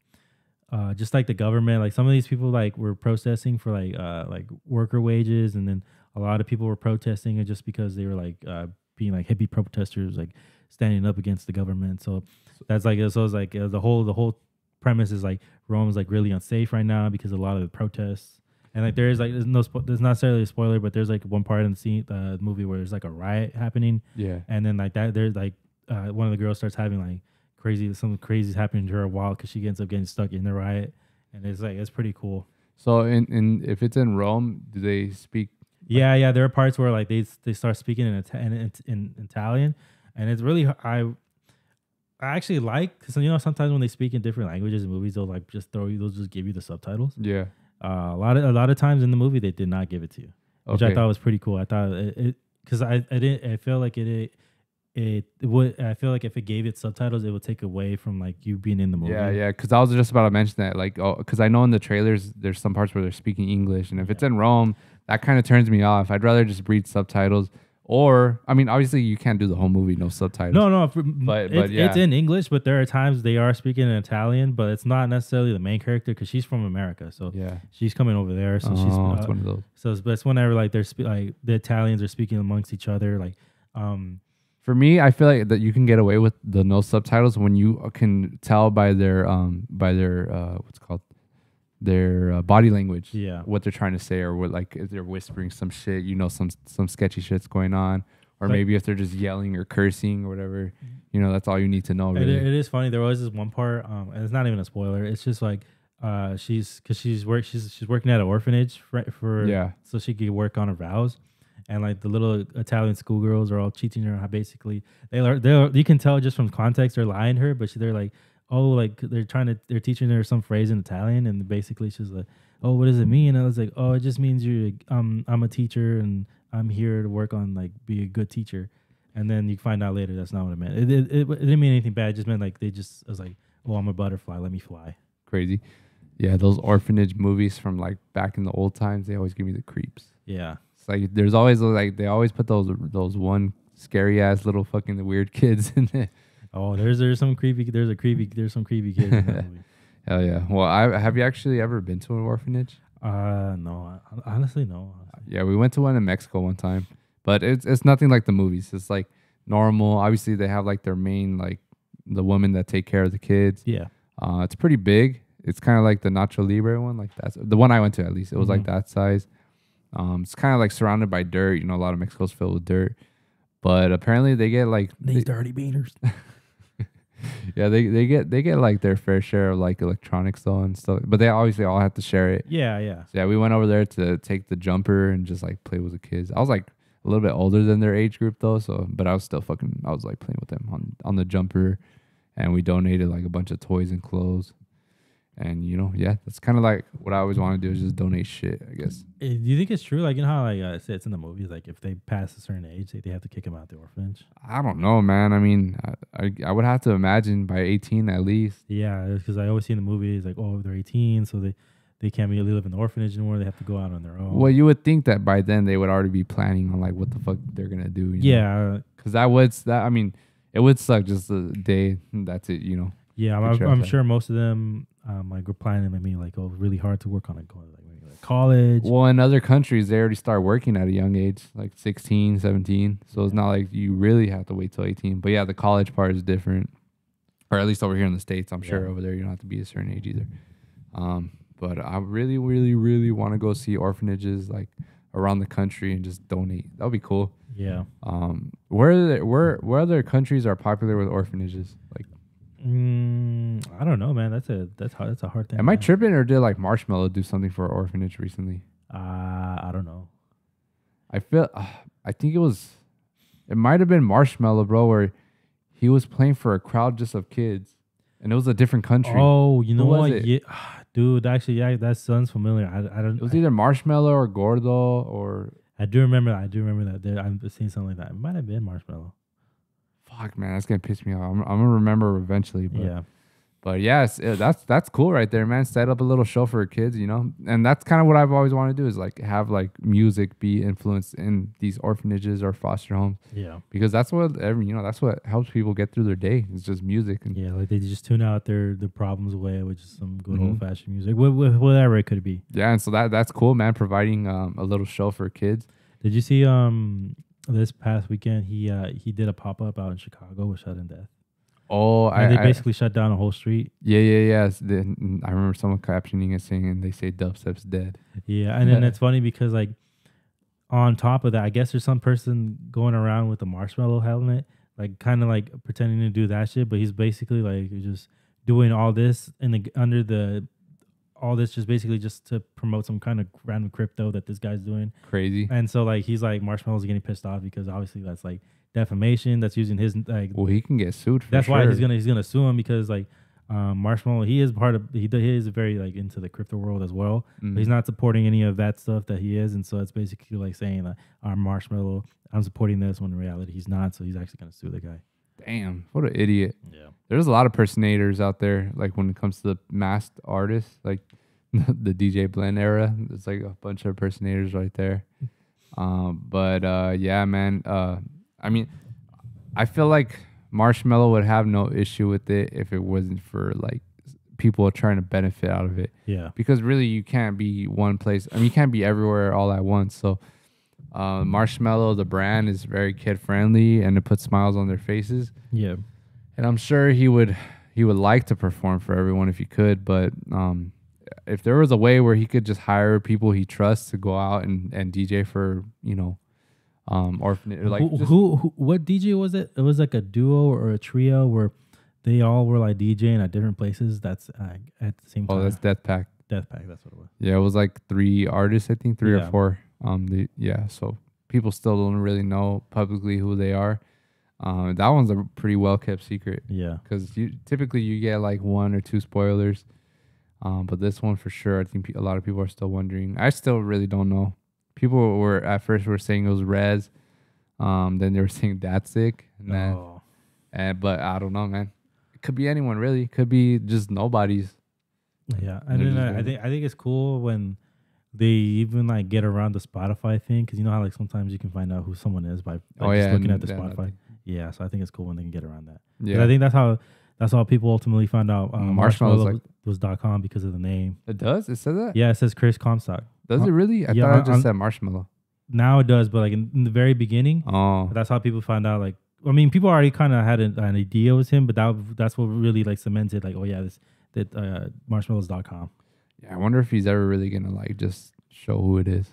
uh just like the government like some of these people like were protesting for like uh like worker wages and then a lot of people were protesting just because they were like uh being like hippie protesters like standing up against the government. So that's like so it's like uh, the whole the whole premise is like Rome's like really unsafe right now because a lot of the protests and like there is like there's no spo- there's not necessarily a spoiler, but there's like one part in the scene uh, movie where there's like a riot happening. Yeah. And then like that there's like uh, one of the girls starts having like crazy something is happening to her while because she ends up getting stuck in the riot, and it's like it's pretty cool. So in, in if it's in Rome, do they speak? Yeah, yeah. There are parts where like they they start speaking in in, in, in Italian, and it's really I I actually like because you know sometimes when they speak in different languages in movies, they'll like just throw you, they'll just give you the subtitles. Yeah. Uh, a lot of a lot of times in the movie they did not give it to you, which I thought was pretty cool. I thought it because I, I didn't I feel like it, it it would i feel like if it gave it subtitles it would take away from like you being in the movie yeah yeah because i was just about to mention that like oh because i know in the trailers there's some parts where they're speaking english and if yeah. it's in rome that kind of turns me off i'd rather just read subtitles or I mean, obviously you can't do the whole movie no subtitles. No, no, mm, but, but it's, yeah. it's in English, but there are times they are speaking in Italian, but it's not necessarily the main character because she's from America, so yeah, she's coming over there, so oh, she's uh, it's one of those. So it's, but it's whenever like they're spe- like the Italians are speaking amongst each other, like um, for me, I feel like that you can get away with the no subtitles when you can tell by their um by their uh what's called their uh, body language, yeah, what they're trying to say, or what like if they're whispering some shit, you know, some some sketchy shit's going on, or like, maybe if they're just yelling or cursing or whatever, mm-hmm. you know, that's all you need to know. Really. It, it is funny. There was this one part, um, and it's not even a spoiler. It's just like uh, she's because she's work she's she's working at an orphanage for, for yeah, so she could work on her vows. And like the little Italian schoolgirls are all cheating her. Basically, they learn. They you can tell just from context they're lying to her, but she, they're like oh, like they're trying to they're teaching her some phrase in Italian, and basically she's like, oh, what does it mean? And I was like, oh, it just means you're um I'm a teacher and I'm here to work on like be a good teacher. And then you find out later that's not what it meant. It, it, it, it didn't mean anything bad. It just meant like they just I was like, oh, I'm a butterfly. Let me fly. Crazy. Yeah, those orphanage movies from like back in the old times, they always give me the creeps. Yeah. It's like there's always like they always put those those one scary ass little fucking weird kids in it. Oh, there's there's some creepy there's a creepy there's some creepy kids in that movie. Hell yeah! Well, I have you actually ever been to an orphanage? Uh, no, honestly, no. Honestly. Yeah, we went to one in Mexico one time, but it's it's nothing like the movies. It's like normal. Obviously, they have like their main like the women that take care of the kids. Yeah. Uh, it's pretty big. It's kind of like the Nacho Libre one, like that's the one I went to at least. It was mm-hmm. like that size. Um, it's kind of like surrounded by dirt. You know, a lot of Mexico's filled with dirt, but apparently they get like these they, dirty beaners. yeah, they, they get they get like their fair share of like electronics though and stuff, but they obviously all have to share it. Yeah, yeah. So yeah, we went over there to take the jumper and just like play with the kids. I was like a little bit older than their age group though, so but I was still fucking I was like playing with them on on the jumper, and we donated like a bunch of toys and clothes and you know, yeah, that's kind of like what I always want to do is just donate shit. I guess. Eh, do you think it's true? Like you know how like uh, it's in the movies, like if they pass a certain age, they, they have to kick them out the orphanage. I don't know, man. I mean, I, I, I would have to imagine by eighteen at least. Yeah, because I always see in the movies like, oh, they're eighteen, so they they can't really live in the orphanage anymore. They have to go out on their own. Well, you would think that by then they would already be planning on like what the fuck they're gonna do. yeah, because uh, that would that. I mean, it would suck just the day. That's it. You know. Yeah, I'm, I'm, sure most of them um, like we're planning, I mean, like oh, really hard to work on it, going like, like college. Well, in other countries, they already start working at a young age, like 16, 17. So it's not like you really have to wait till 18. But yeah, the college part is different, or at least over here in the states. I'm sure over there you don't have to be a certain age either. Um, but I really, really, really want to go see orphanages like around the country and just donate. That would be cool. Yeah. Um, where are the where where other countries are popular with orphanages? Like Mm, I don't know, man. That's a that's hard. That's a hard thing. Am I tripping, or did like Marshmallow do something for orphanage recently? Uh, I don't know. I feel. Uh, I think it was. It might have been Marshmallow, bro, where he was playing for a crowd just of kids, and it was a different country. Oh, you know what? Yeah, dude. Actually, yeah, that sounds familiar. I, I don't. It was I, either Marshmallow or Gordo or. I do remember. I do remember that. I'm seeing something like that. It might have been Marshmallow fuck, man, that's gonna piss me off. I'm, I'm gonna remember eventually. But, yeah. But yes, that's that's cool right there, man. Set up a little show for kids, you know, and that's kind of what I've always wanted to do is like have like music be influenced in these orphanages or foster homes. Yeah, because that's what every you know that's what helps people get through their day. It's just music. And yeah, like they just tune out their the problems away with just some good mm-hmm. old fashioned music, whatever it could be. Yeah, and so that that's cool, man. Providing um, a little show for kids. Did you see um this past weekend he uh, he did a pop up out in Chicago with Sudden Death. Oh, and I, they basically I, shut down a whole street. Yeah, yeah, yeah. I remember someone captioning it saying they say dubstep's dead. Yeah, and then it's funny because like on top of that, I guess there's some person going around with a marshmallow helmet, like kind of like pretending to do that shit, but he's basically like just doing all this in the under the all this just basically just to promote some kind of random crypto that this guy's doing. Crazy. And so like he's like Marshmallow's getting pissed off because obviously that's like defamation. That's using his like. Well, he can get sued. that's sure. why he's gonna he's gonna sue him because like. Um, Marshmallow, he is part of he, he is very like into the crypto world as well. mm he's not supporting any of that stuff that he is, and so it's basically like saying that like, uh, our Marshmallow, I'm supporting this when in reality he's not. So he's actually gonna sue the guy damn, what an idiot. Yeah. There's a lot of personators out there, like when it comes to the masked artists, like the DJ Blend era. It's like a bunch of personators right there. Um, but uh, yeah, man. Uh, I mean, I feel like Marshmallow would have no issue with it if it wasn't for like people trying to benefit out of it. Yeah. Because really, you can't be one place. I mean, you can't be everywhere all at once. So uh, Marshmallow, the brand, is very kid friendly and it puts smiles on their faces. Yeah, and I'm sure he would he would like to perform for everyone if he could, but um, if there was a way where he could just hire people he trusts to go out and, and DJ for you know um orphanage like who, who, who, what DJ was it? It was like a duo or a trio where they all were like DJing at different places. That's uh, at the same time. Oh, that's Death Pack. Death Pack. That's what it was. Yeah, it was like three artists, I think, three yeah. or four. Um, the, yeah, so people still don't really know publicly who they are. Um, that one's a pretty well kept secret. Yeah, because you typically you get like one or two spoilers, um, but this one for sure, I think a lot of people are still wondering. I still really don't know. People were at first were saying it was Rez, um, then they were saying sick and then, and oh. eh, but I don't know, man. It could be anyone really. It could be just nobody's. Yeah, I then I, I think I think it's cool when they even like get around the Spotify thing because you know how like sometimes you can find out who someone is by like, oh, yeah, just looking at the Spotify. Yeah, so I think it's cool when they can get around that. Yeah, I think that's how that's how people ultimately find out um, Marshmallow was, like, was dot com because of the name. It does. It says that. Yeah, it says Chris Comstock. Does it really? I yeah, thought I, just I'm, said Marshmallow. Now it does, but like in, in the very beginning, oh, that's how people find out. Like, I mean, people already kind of had an, an idea with him, but that that's what really like cemented. Like, oh yeah, this that uh, marshmallows.com. Yeah, I wonder if he's ever really gonna like just show who it is.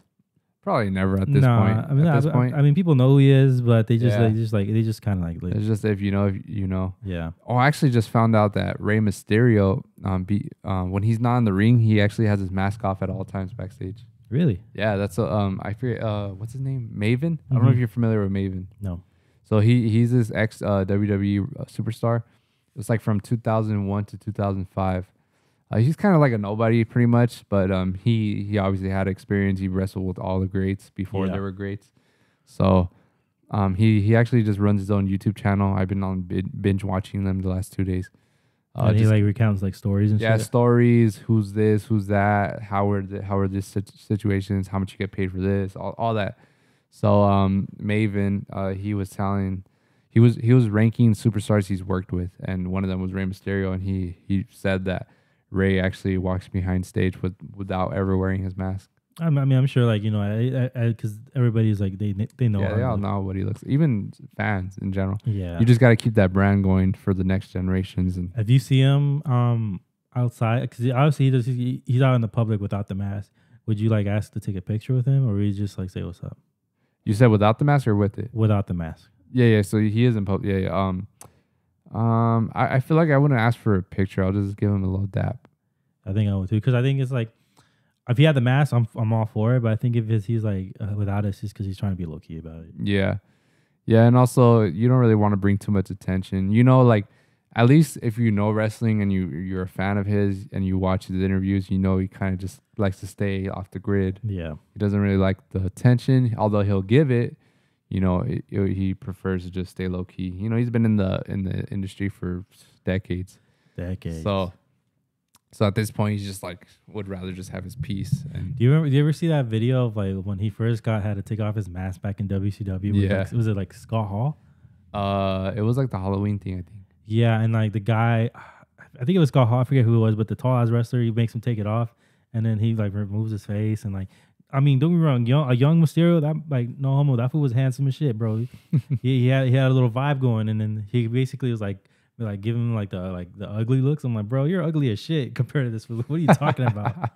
Probably never at this nah, point. I mean, at this point, I mean, people know who he is, but they just, yeah. like, just like, they just kind of like, like, It's just if you know, if you know. Yeah. Oh, I actually just found out that Rey Mysterio, um, be um, when he's not in the ring, he actually has his mask off at all times backstage. Really? Yeah, that's a, um, I forget, uh, what's his name? Maven. Mm-hmm. I don't know if mm-hmm. you're familiar with Maven. No. So he he's this ex uh, WWE superstar. It's like from 2001 to 2005 uh, he's kind of like a nobody, pretty much, but um, he he obviously had experience. He wrestled with all the greats before yeah. there were greats, so um, he he actually just runs his own YouTube channel. I've been on binge watching them the last two days. Uh, and he just, like recounts like stories and yeah, shit? stories. Who's this? Who's that? How are the, how are these situations? How much you get paid for this? All, all that. So um, Maven, uh, he was telling, he was he was ranking superstars he's worked with, and one of them was Rey Mysterio, and he he said that Ray actually walks behind stage with without ever wearing his mask. I mean, I'm sure, like you know, I because everybody's like they they know. Yeah, they all like, know what he looks. Even fans in general. Yeah, you just got to keep that brand going for the next generations. And if you see him um outside, because obviously he does, he, he's out in the public without the mask. Would you like ask to take a picture with him, or would you just like say what's up? You said without the mask or with it? Without the mask. Yeah, yeah. So he is in public. Yeah, yeah. Um, um, I, I feel like I wouldn't ask for a picture. I'll just give him a little dap. I think I would too, because I think it's like if he had the mask, I'm I'm all for it. But I think if it's, he's like uh, without us, just because he's trying to be low key about it. Yeah, yeah, and also you don't really want to bring too much attention. You know, like at least if you know wrestling and you you're a fan of his and you watch his interviews, you know he kind of just likes to stay off the grid. Yeah, he doesn't really like the attention, although he'll give it you know it, it, he prefers to just stay low key. You know he's been in the in the industry for decades. Decades. So so at this point, he's just like would rather just have his peace. And do you remember? Do you ever see that video of like when he first got had to take off his mask back in WCW? Yeah. Like, was it like Scott Hall? Uh, it was like the Halloween thing, I think. Yeah, and like the guy, I think it was Scott Hall. I forget who it was, but the tall ass wrestler, he makes him take it off, and then he like removes his face and like I mean, don't get me wrong, young a young Mysterio, that like no homo, that fool was handsome as shit, bro. he, he had he had a little vibe going, and then he basically was like like giving him like the like the ugly looks. I'm like, bro, you're ugly as shit compared to this fool. What are you talking about?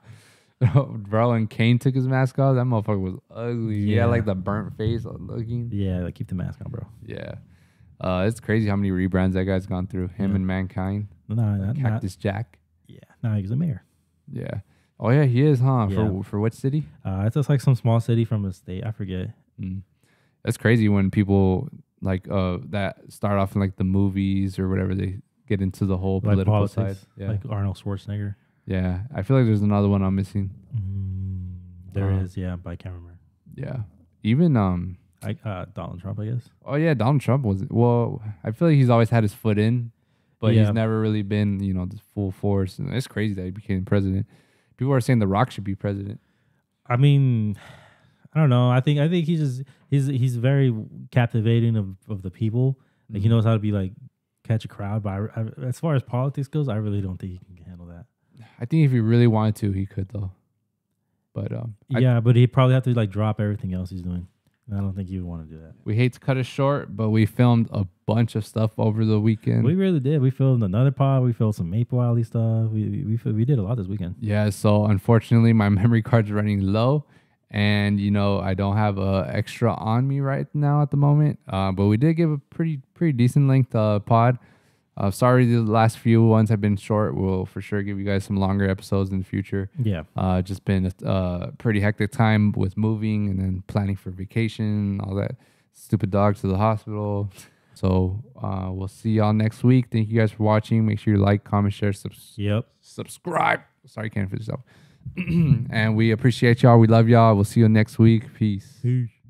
bro, and Kane took his mask off. That motherfucker was ugly. Yeah, like the burnt face looking. Yeah, like keep the mask on, bro. Yeah. Uh, it's crazy how many rebrands that guy's gone through. Him yeah. and Mankind. No, nah, like Cactus not, Jack. Yeah. Now nah, he's a mayor. Yeah. Oh yeah, he is, huh? Yeah. For for what city? Uh, it's just like some small city from a state. I forget. Mm. That's crazy when people like uh that start off in like the movies or whatever they get into the whole like political politics, side. Yeah. Like Arnold Schwarzenegger. Yeah, I feel like there's another one I'm missing. Mm, there uh, is, yeah, but I can't remember. Yeah, even um, I uh, Donald Trump, I guess. Oh yeah, Donald Trump was well. I feel like he's always had his foot in, but yeah. he's never really been, you know, the full force. And it's crazy that he became president. People are saying The Rock should be president. I mean, I don't know. I think I think he's just he's he's very captivating of, of the people. Like mm-hmm. he knows how to be like catch a crowd. But I, I, as far as politics goes, I really don't think he can handle that. I think if he really wanted to, he could though. But um, yeah, I, but he'd probably have to like drop everything else he's doing. I don't think you want to do that. We hate to cut it short, but we filmed a bunch of stuff over the weekend. We really did. We filmed another pod. We filmed some Maple Alley stuff. We we we, we did a lot this weekend. Yeah. So unfortunately, my memory card's running low, and you know I don't have a uh, extra on me right now at the moment. Uh, but we did give a pretty pretty decent length uh, pod. Uh, sorry, the last few ones have been short. We'll for sure give you guys some longer episodes in the future. Yeah. Uh, just been a, a uh, pretty hectic time with moving and then planning for vacation, all that stupid dog to the hospital. So uh, we'll see y'all next week. Thank you guys for watching. Make sure you like, comment, share, subs- yep. subscribe. Sorry, can't finish up. and we appreciate y'all. We love y'all. We'll see you next week. Peace. Peace.